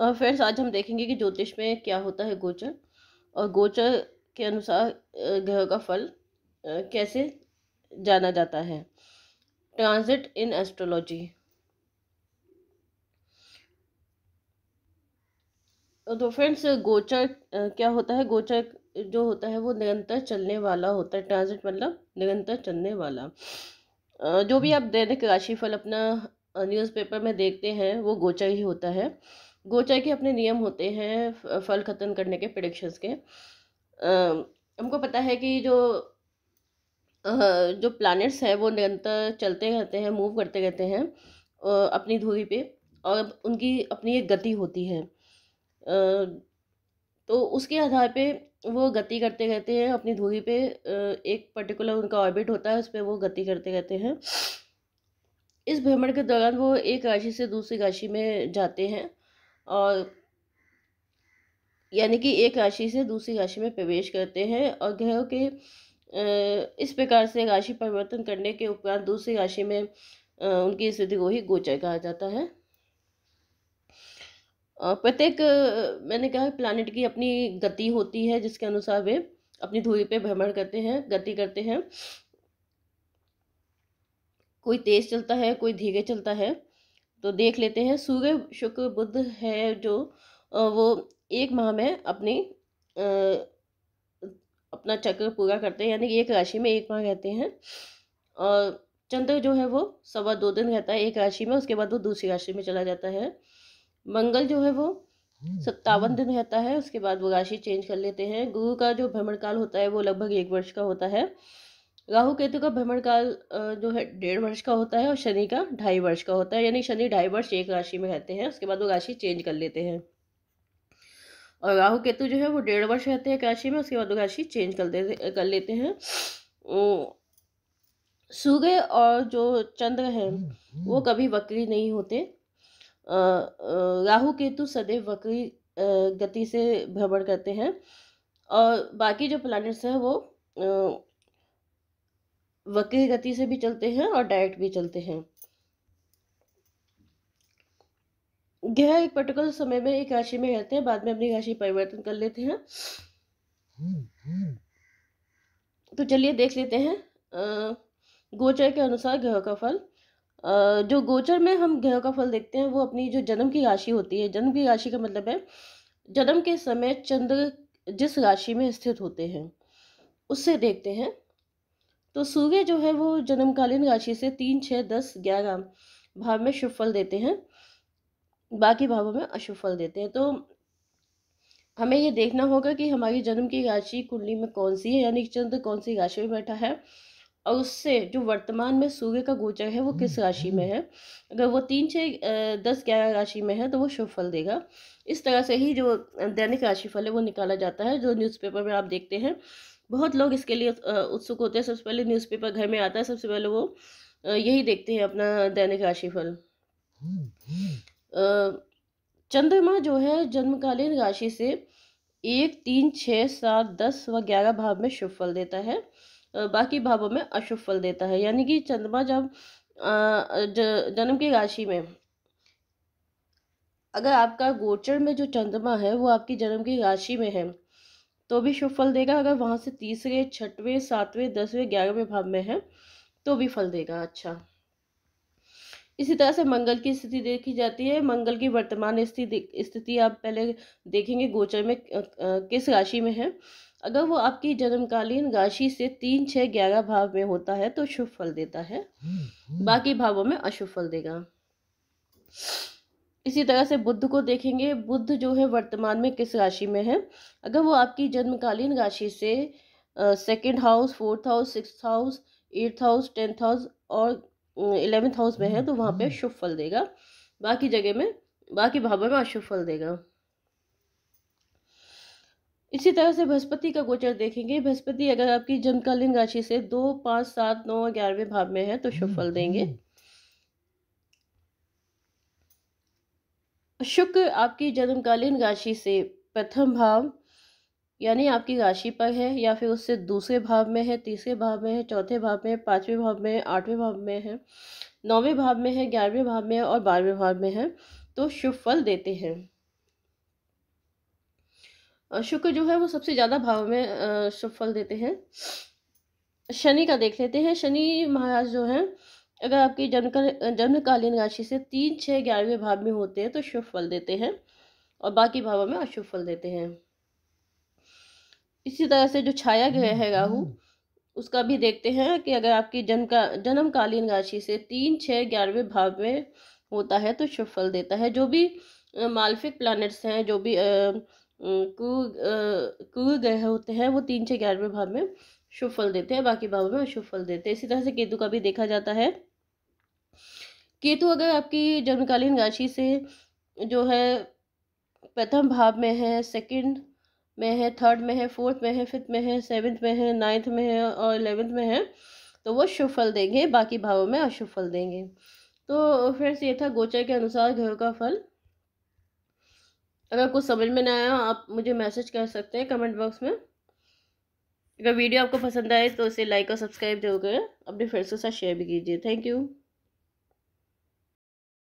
और फ्रेंड्स आज हम देखेंगे कि ज्योतिष में क्या होता है गोचर और गोचर के अनुसार ग्रह का फल कैसे जाना जाता है ट्रांजिट इन एस्ट्रोलॉजी तो फ्रेंड्स गोचर क्या होता है गोचर जो होता है वो निरंतर चलने वाला होता है ट्रांजिट मतलब निरंतर चलने वाला जो भी आप दैनिक राशिफल अपना न्यूज़पेपर में देखते हैं वो गोचर ही होता है गोचर के अपने नियम होते हैं फल ख़त्म करने के प्रडिक्शंस के हमको पता है कि जो जो प्लानट्स हैं वो निरंतर चलते रहते हैं मूव करते रहते हैं अपनी धुरी पे और उनकी अपनी एक गति होती है तो उसके आधार पे वो गति करते रहते हैं अपनी धुरी पे एक पर्टिकुलर उनका ऑर्बिट होता है उस पर वो गति करते रहते हैं इस भ्रमण के दौरान वो एक राशि से दूसरी राशि में जाते हैं और यानी कि एक राशि से दूसरी राशि में प्रवेश करते हैं और ग्रहों के इस प्रकार से राशि परिवर्तन करने के उपरांत दूसरी राशि में उनकी स्थिति को ही गोचर कहा जाता है प्रत्येक मैंने कहा प्लानिट की अपनी गति होती है जिसके अनुसार वे अपनी धुरी पे भ्रमण करते हैं गति करते हैं कोई तेज चलता है कोई धीरे चलता है तो देख लेते हैं सूर्य शुक्र बुद्ध है जो वो एक माह में अपनी अपना चक्र पूरा करते हैं यानी कि एक राशि में एक माह रहते हैं और चंद्र जो है वो सवा दो दिन रहता है एक राशि में उसके बाद वो दूसरी राशि में चला जाता है मंगल जो है वो सत्तावन दिन रहता है उसके बाद वो राशि चेंज कर लेते हैं गुरु का जो भ्रमण काल होता है वो लगभग एक वर्ष का होता है राहु केतु का भ्रमण काल जो है डेढ़ वर्ष का होता है और शनि का ढाई वर्ष का होता है यानी शनि ढाई वर्ष एक राशि में रहते हैं उसके बाद वो राशि चेंज कर लेते हैं और राहु केतु जो है वो डेढ़ वर्ष रहते हैं एक राशि में उसके बाद वो राशि चेंज कर देते कर लेते हैं सूर्य और जो चंद्र हैं वो हम्म। कभी वक्री नहीं होते राहु केतु सदैव वक्री गति से भ्रमण करते हैं और बाकी जो प्लानिट्स हैं वो वक्री गति से भी चलते हैं और डायरेक्ट भी चलते हैं ग्रह एक पर्टिकुलर समय में एक राशि में रहते हैं बाद में अपनी राशि परिवर्तन कर लेते हैं तो चलिए देख लेते हैं गोचर के अनुसार ग्रह का फल जो गोचर में हम ग्रह का फल देखते हैं वो अपनी जो जन्म की राशि होती है जन्म की राशि का मतलब है जन्म के समय चंद्र जिस राशि में स्थित होते हैं उससे देखते हैं तो सूर्य जो है वो जन्मकालीन राशि से तीन छः दस ग्यारह भाव में शुभ फल देते हैं बाकी भावों में अशुभ फल देते हैं तो हमें ये देखना होगा कि हमारी जन्म की राशि कुंडली में कौन सी है यानी चंद्र कौन सी राशि में बैठा है और उससे जो वर्तमान में सूर्य का गोचर है वो किस राशि में है अगर वो तीन छः दस ग्यारह राशि में है तो वो शुभ फल देगा इस तरह से ही जो दैनिक राशि फल है वो निकाला जाता है जो न्यूज़पेपर में आप देखते हैं बहुत लोग इसके लिए उत्सुक होते हैं सबसे पहले न्यूज़पेपर घर में आता है सबसे पहले वो यही देखते हैं अपना दैनिक राशिफल चंद्रमा जो है जन्मकालीन राशि से एक तीन छः सात दस व ग्यारह भाव में शुभ फल देता है बाकी भावों में अशुभ फल देता है यानी कि चंद्रमा जब जन्म की राशि में अगर आपका गोचर में जो चंद्रमा है वो आपकी जन्म की राशि में है तो भी शुभ फल देगा अगर वहाँ से तीसरे छठवें सातवें दसवें ग्यारहवें भाव में है तो भी फल देगा अच्छा इसी तरह से मंगल की स्थिति देखी जाती है मंगल की वर्तमान स्थिति स्थिति आप पहले देखेंगे गोचर में किस राशि में है अगर वो आपकी जन्मकालीन राशि से तीन छः ग्यारह भाव में होता है तो शुभ फल देता है हम्म। बाकी भावों में अशुभ फल देगा इसी तरह से बुद्ध को देखेंगे बुद्ध जो है वर्तमान में किस राशि में है अगर वो आपकी जन्मकालीन राशि से second house fourth house six house eighth house tenth house और इलेवेंथ हाउस में है तो वहाँ पे हम्म। शुभ फल देगा बाकी जगह में बाकी भावों में अशुभ फल देगा इसी तरह से बृहस्पति का गोचर देखेंगे बृहस्पति अगर आपकी जन्मकालीन राशि से दो पाँच सात नौ ग्यारहवें भाव में है तो शुभ फल हम्म, देंगे हम्म। शुक्र आपकी जन्मकालीन राशि से प्रथम भाव यानी आपकी राशि पर है या फिर उससे दूसरे भाव में है तीसरे भाव में है चौथे भाव में पाँचवें भाव में आठवें भाव में है नौवें भाव में है ग्यारहवें भाव में है और बारहवें भाव में है तो शुभ फल देते हैं शुक्र जो है वो सबसे ज़्यादा भाव में फल देते हैं शनि का देख लेते हैं शनि महाराज जो है अगर आपकी जन्म जन्मकालीन राशि से तीन छः ग्यारहवें भाव में होते हैं तो शुभ फल देते हैं और बाकी भावों में अशुभ फल देते हैं इसी तरह से जो छाया ग्रह है हम्म, राहु हम्म। उसका भी देखते हैं कि अगर आपकी जन्म का जन्मकालीन राशि से तीन छः ग्यारहवें भाव में होता है तो शुभ फल देता है जो भी मालफिक प्लानट्स हैं जो भी कु कु ग्रह होते हैं वो तीन छः ग्यारहवें भाव में शुभ फल देते हैं बाकी भावों में अशुभ फल देते हैं इसी तरह से केतु का भी देखा जाता है केतु अगर आपकी जन्मकालीन राशि से जो है प्रथम भाव में है सेकंड में है थर्ड में है फोर्थ में है फिफ्थ में है सेवन्थ में है नाइन्थ में है और एलेवेंथ में है तो वो शुभ फल देंगे बाकी भावों में अशुभ फल देंगे तो फ्रेंड्स ये था गोचर के अनुसार घर का फल अगर कुछ समझ में ना आया आप मुझे मैसेज कर सकते हैं कमेंट बॉक्स में अगर वीडियो आपको पसंद आए तो उसे लाइक और सब्सक्राइब जरूर करें अपने फ्रेंड्स के साथ शेयर भी कीजिए थैंक यू